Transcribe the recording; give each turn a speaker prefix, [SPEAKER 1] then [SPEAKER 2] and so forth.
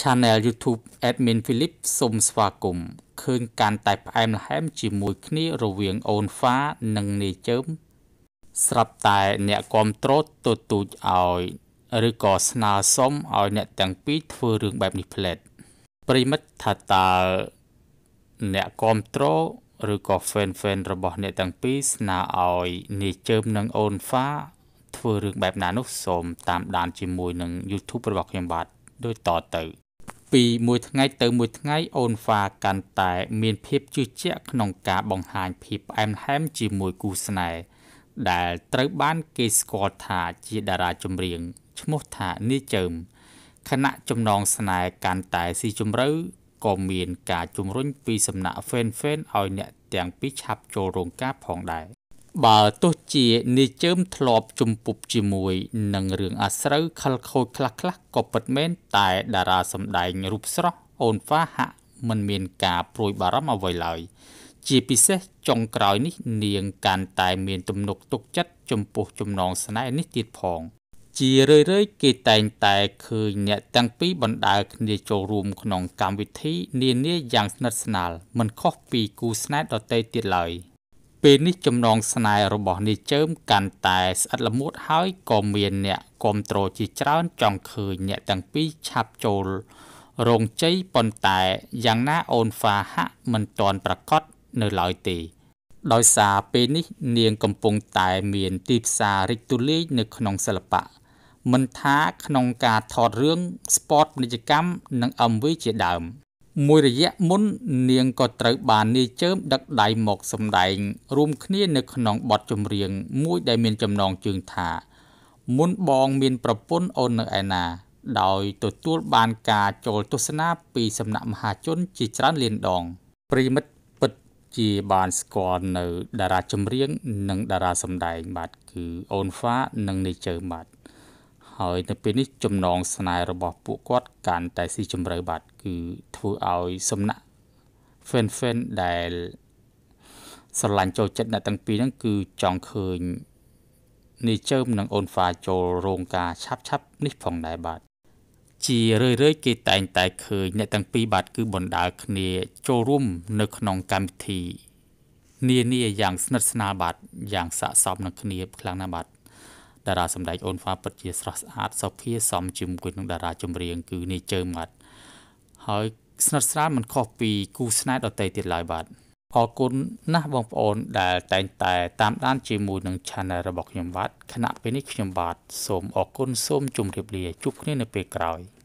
[SPEAKER 1] Channel YouTube Admin Philip សូមស្វាគមន៍ឃើញកាន់តែផ្អែមល្ហែមជាមួយគ្នារវាងអូនហ្វានិងនាយជើមស្រាប់តែអ្នកគ្រប់គ្រងទទូចឲ្យឬក៏ស្នើសុំឲ្យ អ្នកទាំងពីរធ្វើរឿងបែបនេះផ្លែតប្រិមិត្តថាតើអ្នកគ្រប់គ្រងឬក៏ fan fan របស់អ្នកទាំងពីរស្នើឲ្យនាយជើមនិងអូនហ្វាធ្វើរឿងបែបណានោះសូមតាមដានជាមួយនឹង YouTube របស់ខ្ញុំបាទដូចតទៅពីមួយថ្ងៃទៅមួយថ្ងៃអូនហ្វាកាន់តែមានភាពជឿជាក់ក្នុងការបង្ហាញភាពផ្អែមល្ហែមជាមួយគូស្នេហ៍ដែលត្រូវបានគេស្គាល់ថាជាតារាចម្រៀង ឈ្មោះថានីចើមខណៈចំណងស្នេហ៍កាន់តែស៊ីជម្រៅក៏មាន ការជំរុញពីសំណាក់ fan fan ឲ្យអ្នកទាំងពីរឆាប់ចូលរោងការផងដែរបើទោះជានាយជើមធ្លាប់ជំពប់ជាមួយនឹងរឿងអាស្រូវខលខូចខ្លះខ្លះក៏ពិតមែនតែតារាសម្ដែងរូបស្រស់អូនហ្វាហាក់មិនមានការព្រួយបារម្ភអ្វីឡើយជាពិសេសចុងក្រោយនេះ នាងកាន់តែមានទំនុកទុកចិត្តចំពោះចំណងស្នេហ៍នេះទៀតផង ជារឿយៗគេតែងតែឃើញអ្នកទាំងពីរបណ្ដើគ្នាចូលរួមក្នុងកម្មវិធី នានាយ៉ាងស្និទ្ធស្នាលមិនខុសពីគូស្នេហ៍ដទៃទៀតឡើយ។ពេលនេះចំណងស្នេហ៍របស់នាយចើម កាន់តែ ស្អិតល្មួតហើយក៏មានអ្នកគ្រប់គ្រងជាច្រើនចង់ឃើញអ្នកទាំងពីរឆាប់ចូល រងជ័យប៉ុន្តែយ៉ាងណាអូនហ្វាហាក់មិនទាន់ប្រកាសនៅឡើយទេដោយសារពេលនេះនាងកំពុងតែមានទីផ្សាររីកទូលាយនៅក្នុងសិល្បៈមិនថាក្នុងការថតរឿង sport ពាណិជ្ជកម្មនិង MV ជាដើមមួយរយៈមុននាងក៏ត្រូវបាននាយចើមដឹកដៃមកសម្ដែងរួមគ្នានៅក្នុងបទចម្រៀងមួយដែលមានចំណងជើងថាមុនបងមានប្រពន្ធអូននៅឯណា ដោយទទួលបានការចូលទស្សនាពីសំណាក់មហាជនជាច្រើនលានដងប្រិមិត្តពិតជាបានស្គាល់នៅតារាចម្រៀងនិងតារាសម្ដែងបាទគឺអូនហ្វានិងនាយចើមបាទហើយនៅពេលនេះចំណងស្នេហ៍របស់ពួកគាត់កាន់តែស៊ីជម្រៅបាទគឺធ្វើឲ្យសំណាក់ fan fan ដែលស្រឡាញ់ចូលចិត្តអ្នកទាំងពីរហ្នឹងគឺចង់ឃើញនាយចើមនិងអូនហ្វាចូលរោងការឆាប់ឆាប់នេះផងដែរបាទជារឿយៗគេតែងតែឃើញអ្នកទាំងពីរបាទគឺបណ្ដាលគ្នាចូលរួម នៅក្នុងកម្មវិធីនានាយ៉ាងស្និទ្ធស្នាលបាទយ៉ាងស័ក្តិសមនឹងគ្នាខ្លាំងណាស់បាទតារាសម្ដែងអូនហ្វាពិតជាស្រស់ស្អាតសុភាសមជាមួយនឹងតារាចម្រៀងគឺនេះជើម៉ាត់ហើយស្និទ្ធស្នាលមិនខុសពីគូស្នេហ៍ដតីទៀតឡើយបាទអរគុណណាស់បងប្អូនដែល តែងតែតាមដានជាមួយនឹង Channel របស់ខ្ញុំបាទខណៈពេលនេះខ្ញុំបាទសូមអរគុណសូមជម្រាបលាជួបគ្នានៅពេលក្រោយ។